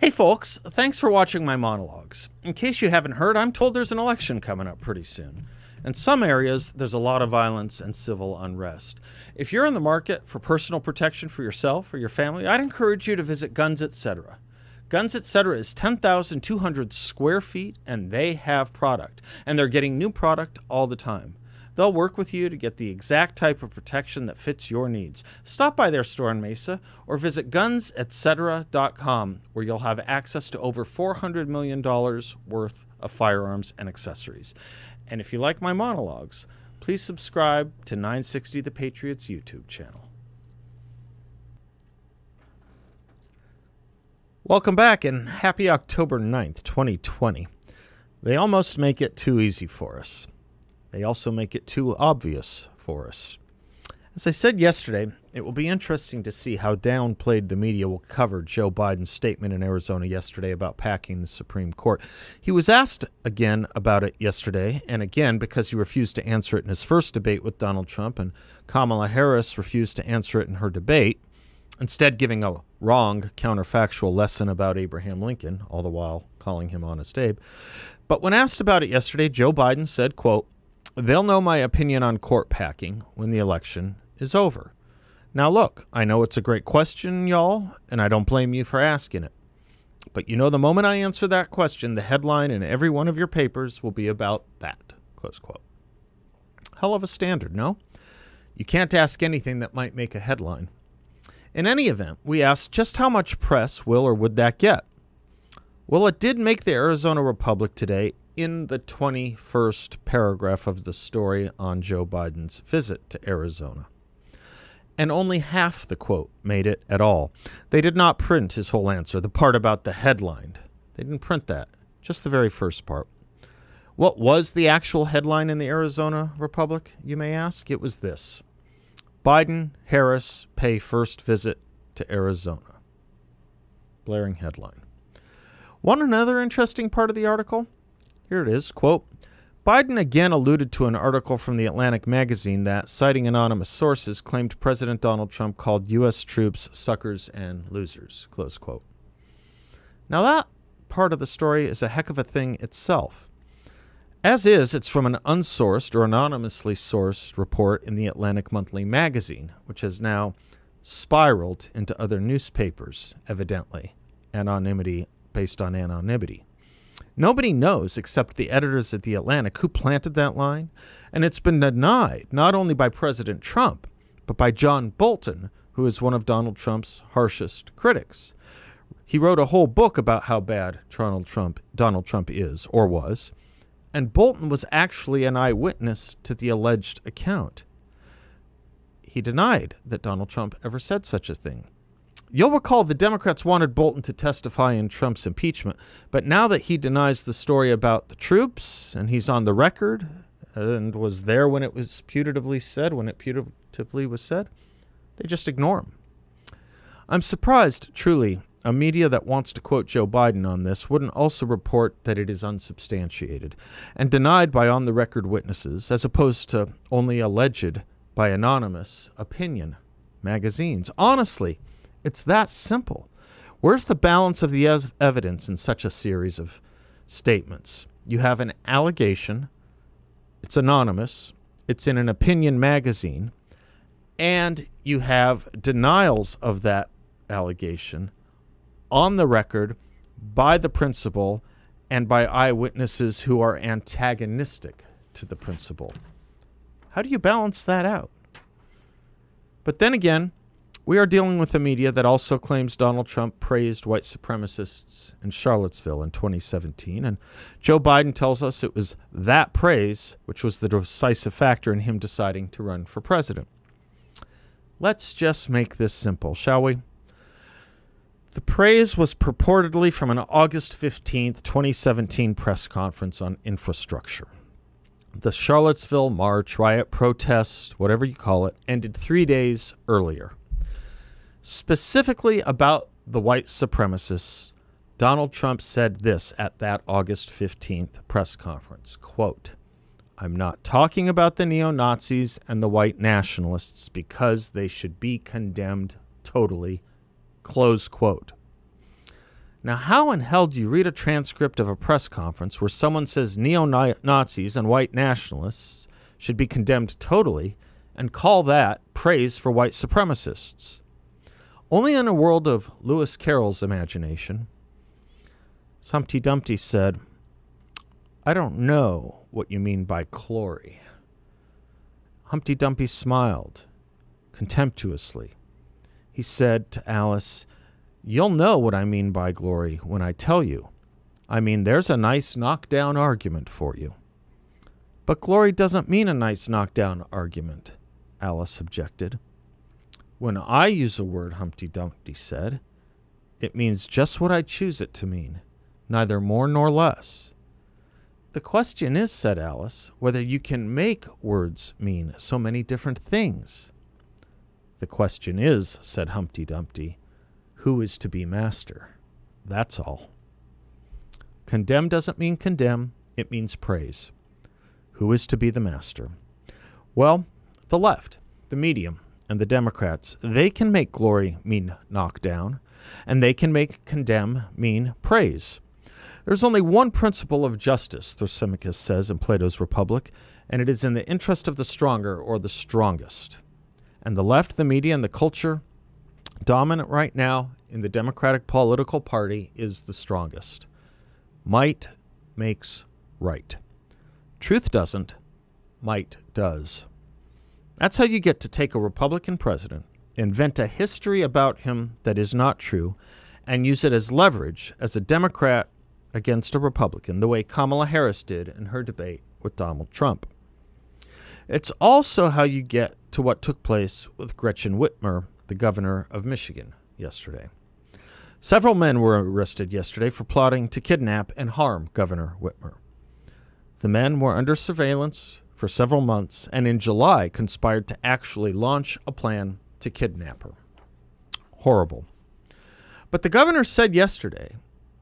Hey folks, thanks for watching my monologues. In case you haven't heard, I'm told there's an election coming up pretty soon. In some areas, there's a lot of violence and civil unrest. If you're in the market for personal protection for yourself or your family, I'd encourage you to visit Guns Etc. Guns Etc. is 10,200 square feet and they have product. And they're getting new product all the time. They'll work with you to get the exact type of protection that fits your needs. Stop by their store in Mesa or visit gunsetc.com where you'll have access to over $400 million worth of firearms and accessories. And if you like my monologues, please subscribe to 960 The Patriots YouTube channel. Welcome back and happy October 9th, 2020. They almost make it too easy for us. They also make it too obvious for us. As I said yesterday, it will be interesting to see how downplayed the media will cover Joe Biden's statement in Arizona yesterday about packing the Supreme Court. He was asked again about it yesterday, and again because he refused to answer it in his first debate with Donald Trump, and Kamala Harris refused to answer it in her debate, instead, giving a wrong counterfactual lesson about Abraham Lincoln, all the while calling him Honest Abe. But when asked about it yesterday, Joe Biden said, quote, They'll know my opinion on court packing when the election is over. Now, look, I know it's a great question, y'all, and I don't blame you for asking it. But you know, the moment I answer that question, the headline in every one of your papers will be about that. Close quote. Hell of a standard, no? You can't ask anything that might make a headline. In any event, we asked just how much press will or would that get. Well, it did make the Arizona Republic today in the 21st paragraph of the story on Joe Biden's visit to Arizona. And only half the quote made it at all. They did not print his whole answer, the part about the headline. They didn't print that, just the very first part. What was the actual headline in the Arizona Republic, you may ask? It was this Biden, Harris pay first visit to Arizona. Blaring headline. One another interesting part of the article here it is, quote, Biden again alluded to an article from the Atlantic magazine that, citing anonymous sources, claimed President Donald Trump called U.S. troops suckers and losers. Close quote. Now, that part of the story is a heck of a thing itself. As is, it's from an unsourced or anonymously sourced report in the Atlantic Monthly magazine, which has now spiraled into other newspapers, evidently. Anonymity based on anonymity. Nobody knows except the editors at The Atlantic who planted that line, and it's been denied not only by President Trump, but by John Bolton, who is one of Donald Trump's harshest critics. He wrote a whole book about how bad Donald Trump, Donald Trump is or was, and Bolton was actually an eyewitness to the alleged account. He denied that Donald Trump ever said such a thing. You'll recall the Democrats wanted Bolton to testify in Trump's impeachment, but now that he denies the story about the troops and he's on the record and was there when it was putatively said, when it putatively was said, they just ignore him. I'm surprised, truly, a media that wants to quote Joe Biden on this wouldn't also report that it is unsubstantiated and denied by on the record witnesses, as opposed to only alleged by anonymous opinion magazines. Honestly, it's that simple. Where's the balance of the evidence in such a series of statements? You have an allegation, it's anonymous, it's in an opinion magazine, and you have denials of that allegation on the record by the principal and by eyewitnesses who are antagonistic to the principal. How do you balance that out? But then again, we are dealing with a media that also claims Donald Trump praised white supremacists in Charlottesville in 2017. And Joe Biden tells us it was that praise which was the decisive factor in him deciding to run for president. Let's just make this simple, shall we? The praise was purportedly from an August 15, 2017 press conference on infrastructure. The Charlottesville march, riot, protest, whatever you call it, ended three days earlier. Specifically about the white supremacists, Donald Trump said this at that August 15th press conference, quote, I'm not talking about the neo-Nazis and the white nationalists because they should be condemned totally, close quote. Now, how in hell do you read a transcript of a press conference where someone says neo Nazis and white nationalists should be condemned totally and call that praise for white supremacists? Only in a world of Lewis Carroll's imagination. Humpty Dumpty said, I don't know what you mean by glory. Humpty Dumpty smiled contemptuously. He said to Alice, You'll know what I mean by glory when I tell you. I mean, there's a nice knockdown argument for you. But glory doesn't mean a nice knockdown argument, Alice objected. When I use a word Humpty Dumpty said, it means just what I choose it to mean, neither more nor less. The question is, said Alice, whether you can make words mean so many different things. The question is, said Humpty Dumpty, who is to be master? That's all. Condemn doesn't mean condemn, it means praise. Who is to be the master? Well, the left, the medium, and the Democrats. They can make glory mean knockdown, and they can make condemn mean praise. There's only one principle of justice, Thrasymachus says in Plato's Republic, and it is in the interest of the stronger or the strongest. And the left, the media, and the culture dominant right now in the Democratic political party is the strongest. Might makes right. Truth doesn't, might does. That's how you get to take a Republican president, invent a history about him that is not true, and use it as leverage as a Democrat against a Republican, the way Kamala Harris did in her debate with Donald Trump. It's also how you get to what took place with Gretchen Whitmer, the governor of Michigan, yesterday. Several men were arrested yesterday for plotting to kidnap and harm Governor Whitmer. The men were under surveillance for several months and in July conspired to actually launch a plan to kidnap her. Horrible. But the governor said yesterday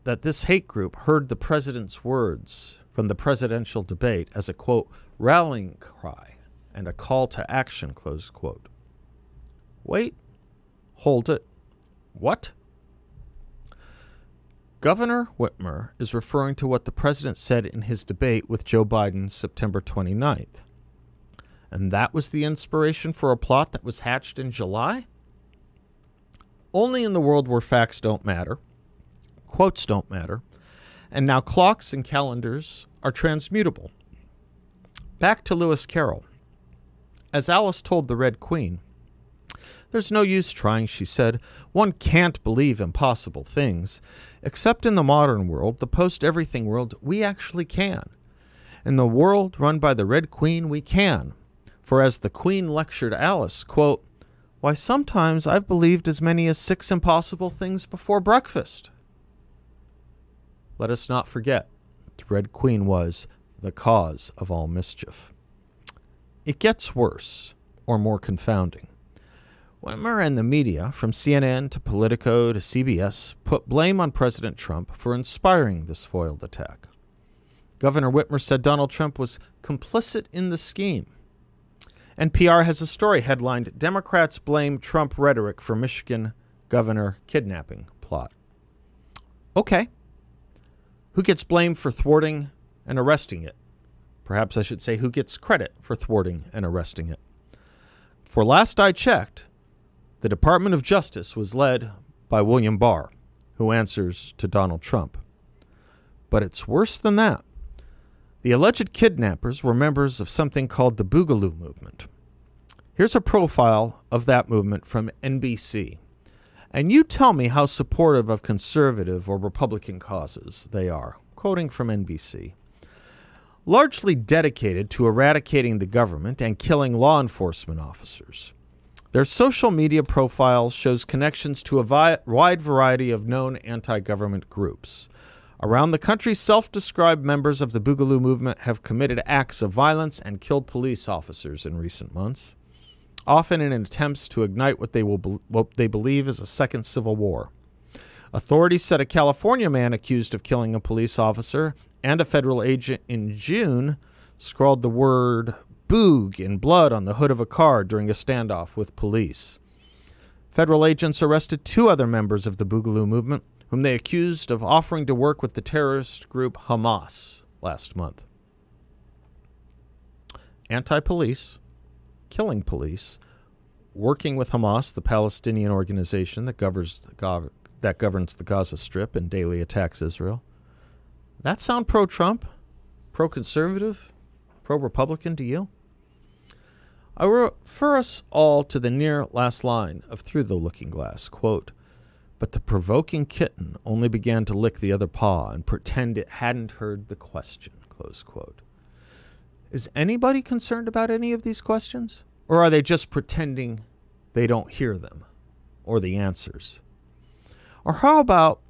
that this hate group heard the president's words from the presidential debate as a quote rallying cry and a call to action close quote. Wait. Hold it. What? Governor Whitmer is referring to what the president said in his debate with Joe Biden September 29th. And that was the inspiration for a plot that was hatched in July? Only in the world where facts don't matter, quotes don't matter, and now clocks and calendars are transmutable. Back to Lewis Carroll. As Alice told the Red Queen, there's no use trying, she said. One can't believe impossible things. Except in the modern world, the post everything world, we actually can. In the world run by the Red Queen, we can. For as the Queen lectured Alice, quote, Why, sometimes I've believed as many as six impossible things before breakfast. Let us not forget, the Red Queen was the cause of all mischief. It gets worse, or more confounding. Whitmer and the media, from CNN to Politico to CBS, put blame on President Trump for inspiring this foiled attack. Governor Whitmer said Donald Trump was complicit in the scheme. NPR has a story headlined Democrats Blame Trump Rhetoric for Michigan Governor Kidnapping Plot. Okay. Who gets blamed for thwarting and arresting it? Perhaps I should say who gets credit for thwarting and arresting it. For last I checked, the Department of Justice was led by William Barr, who answers to Donald Trump. But it's worse than that. The alleged kidnappers were members of something called the Boogaloo Movement. Here's a profile of that movement from NBC. And you tell me how supportive of conservative or Republican causes they are. Quoting from NBC largely dedicated to eradicating the government and killing law enforcement officers. Their social media profile shows connections to a wide variety of known anti government groups. Around the country, self described members of the Boogaloo movement have committed acts of violence and killed police officers in recent months, often in attempts to ignite what they, will be what they believe is a second civil war. Authorities said a California man accused of killing a police officer and a federal agent in June scrawled the word boog in blood on the hood of a car during a standoff with police. Federal agents arrested two other members of the Boogaloo movement, whom they accused of offering to work with the terrorist group Hamas last month. Anti police, killing police, working with Hamas, the Palestinian organization that governs, gov that governs the Gaza Strip and daily attacks Israel. That sound pro Trump? Pro conservative? Pro Republican to you? I refer us all to the near last line of Through the Looking Glass, quote, But the provoking kitten only began to lick the other paw and pretend it hadn't heard the question, close quote. Is anybody concerned about any of these questions? Or are they just pretending they don't hear them or the answers? Or how about,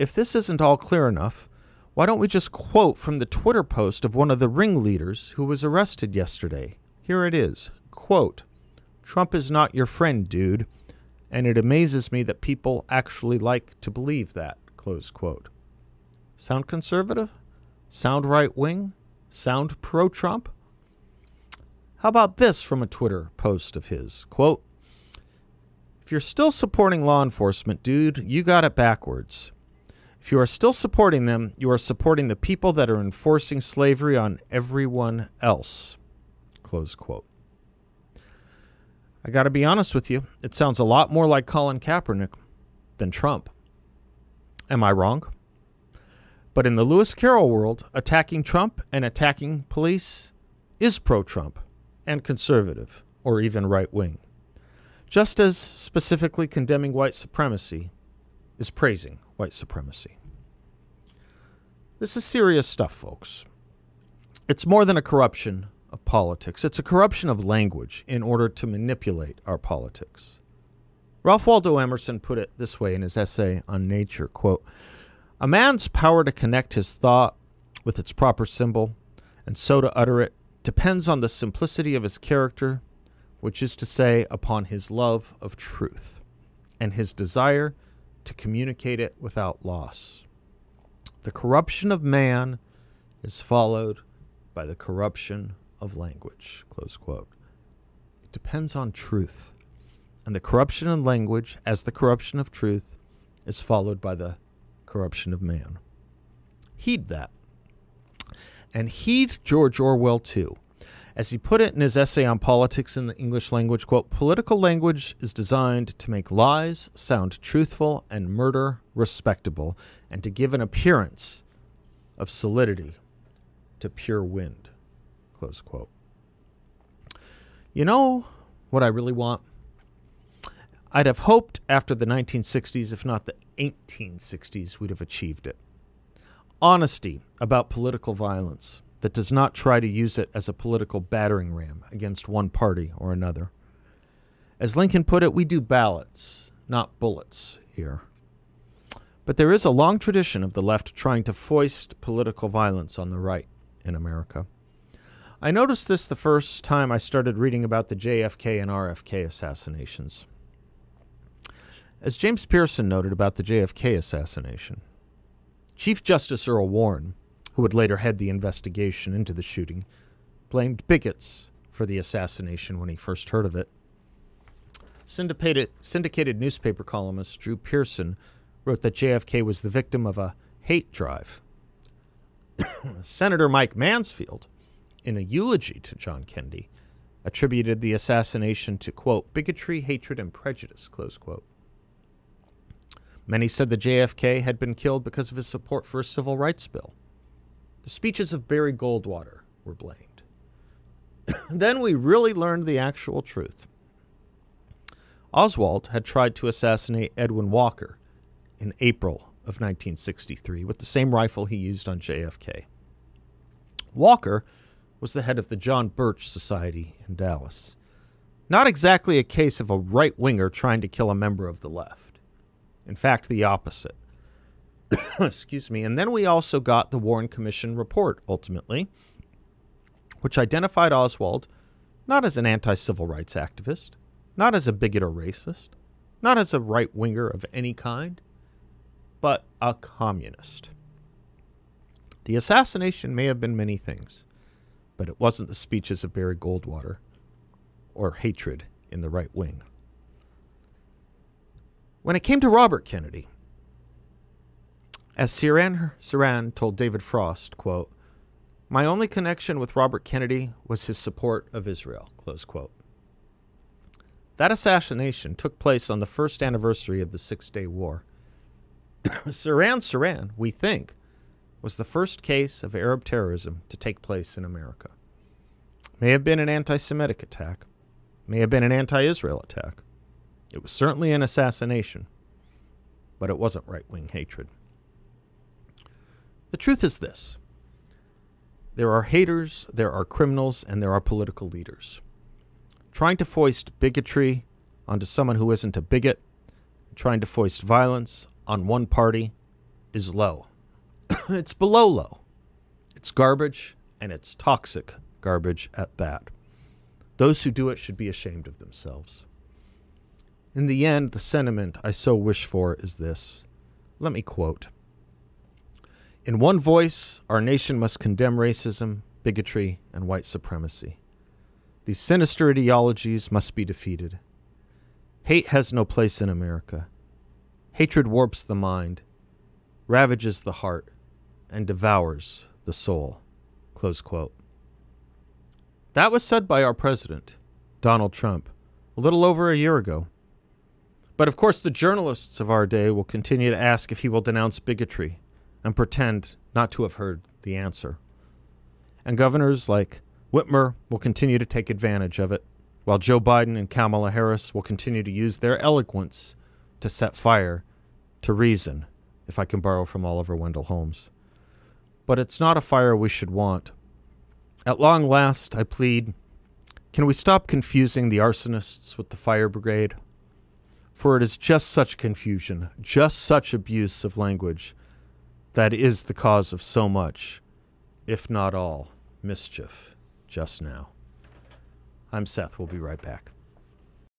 if this isn't all clear enough, why don't we just quote from the Twitter post of one of the ringleaders who was arrested yesterday? Here it is, Quote, Trump is not your friend, dude, and it amazes me that people actually like to believe that. Close quote. Sound conservative? Sound right wing? Sound pro Trump? How about this from a Twitter post of his? Quote If you're still supporting law enforcement, dude, you got it backwards. If you are still supporting them, you are supporting the people that are enforcing slavery on everyone else. Close quote. I got to be honest with you, it sounds a lot more like Colin Kaepernick than Trump. Am I wrong? But in the Lewis Carroll world, attacking Trump and attacking police is pro Trump and conservative or even right wing, just as specifically condemning white supremacy is praising white supremacy. This is serious stuff, folks. It's more than a corruption of politics. It's a corruption of language in order to manipulate our politics. Ralph Waldo Emerson put it this way in his essay on nature, quote, "A man's power to connect his thought with its proper symbol and so to utter it depends on the simplicity of his character, which is to say upon his love of truth and his desire to communicate it without loss. The corruption of man is followed by the corruption of language. Close quote. It depends on truth. And the corruption of language, as the corruption of truth, is followed by the corruption of man. Heed that. And heed George Orwell too. As he put it in his essay on politics in the English language, quote, political language is designed to make lies sound truthful and murder respectable, and to give an appearance of solidity to pure wind. Close quote. You know what I really want? I'd have hoped after the 1960s, if not the 1860s, we'd have achieved it. Honesty about political violence that does not try to use it as a political battering ram against one party or another. As Lincoln put it, we do ballots, not bullets here. But there is a long tradition of the left trying to foist political violence on the right in America. I noticed this the first time I started reading about the JFK and RFK assassinations. As James Pearson noted about the JFK assassination, Chief Justice Earl Warren, who would later head the investigation into the shooting, blamed bigots for the assassination when he first heard of it. Syndicated, syndicated newspaper columnist Drew Pearson wrote that JFK was the victim of a hate drive. Senator Mike Mansfield in a eulogy to John Kennedy, attributed the assassination to, quote, bigotry, hatred, and prejudice, close quote. Many said that JFK had been killed because of his support for a civil rights bill. The speeches of Barry Goldwater were blamed. then we really learned the actual truth. Oswald had tried to assassinate Edwin Walker in April of 1963 with the same rifle he used on JFK. Walker was the head of the John Birch Society in Dallas. Not exactly a case of a right winger trying to kill a member of the left. In fact, the opposite. Excuse me. And then we also got the Warren Commission report, ultimately, which identified Oswald not as an anti civil rights activist, not as a bigot or racist, not as a right winger of any kind, but a communist. The assassination may have been many things but it wasn't the speeches of Barry Goldwater or hatred in the right wing. When it came to Robert Kennedy, as Siran Saran told David Frost, quote, my only connection with Robert Kennedy was his support of Israel, close quote. That assassination took place on the first anniversary of the Six Day War. Saran Saran, we think, was the first case of Arab terrorism to take place in America. May have been an anti Semitic attack, may have been an anti Israel attack. It was certainly an assassination, but it wasn't right wing hatred. The truth is this there are haters, there are criminals, and there are political leaders. Trying to foist bigotry onto someone who isn't a bigot, trying to foist violence on one party, is low. it's below low. It's garbage and it's toxic garbage at that. Those who do it should be ashamed of themselves. In the end, the sentiment I so wish for is this. Let me quote In one voice, our nation must condemn racism, bigotry, and white supremacy. These sinister ideologies must be defeated. Hate has no place in America. Hatred warps the mind, ravages the heart, and devours the soul. That was said by our president, Donald Trump, a little over a year ago. But of course, the journalists of our day will continue to ask if he will denounce bigotry and pretend not to have heard the answer. And governors like Whitmer will continue to take advantage of it, while Joe Biden and Kamala Harris will continue to use their eloquence to set fire to reason, if I can borrow from Oliver Wendell Holmes but it's not a fire we should want. At long last, I plead, can we stop confusing the arsonists with the fire brigade? For it is just such confusion, just such abuse of language, that is the cause of so much, if not all, mischief just now. I'm Seth. We'll be right back.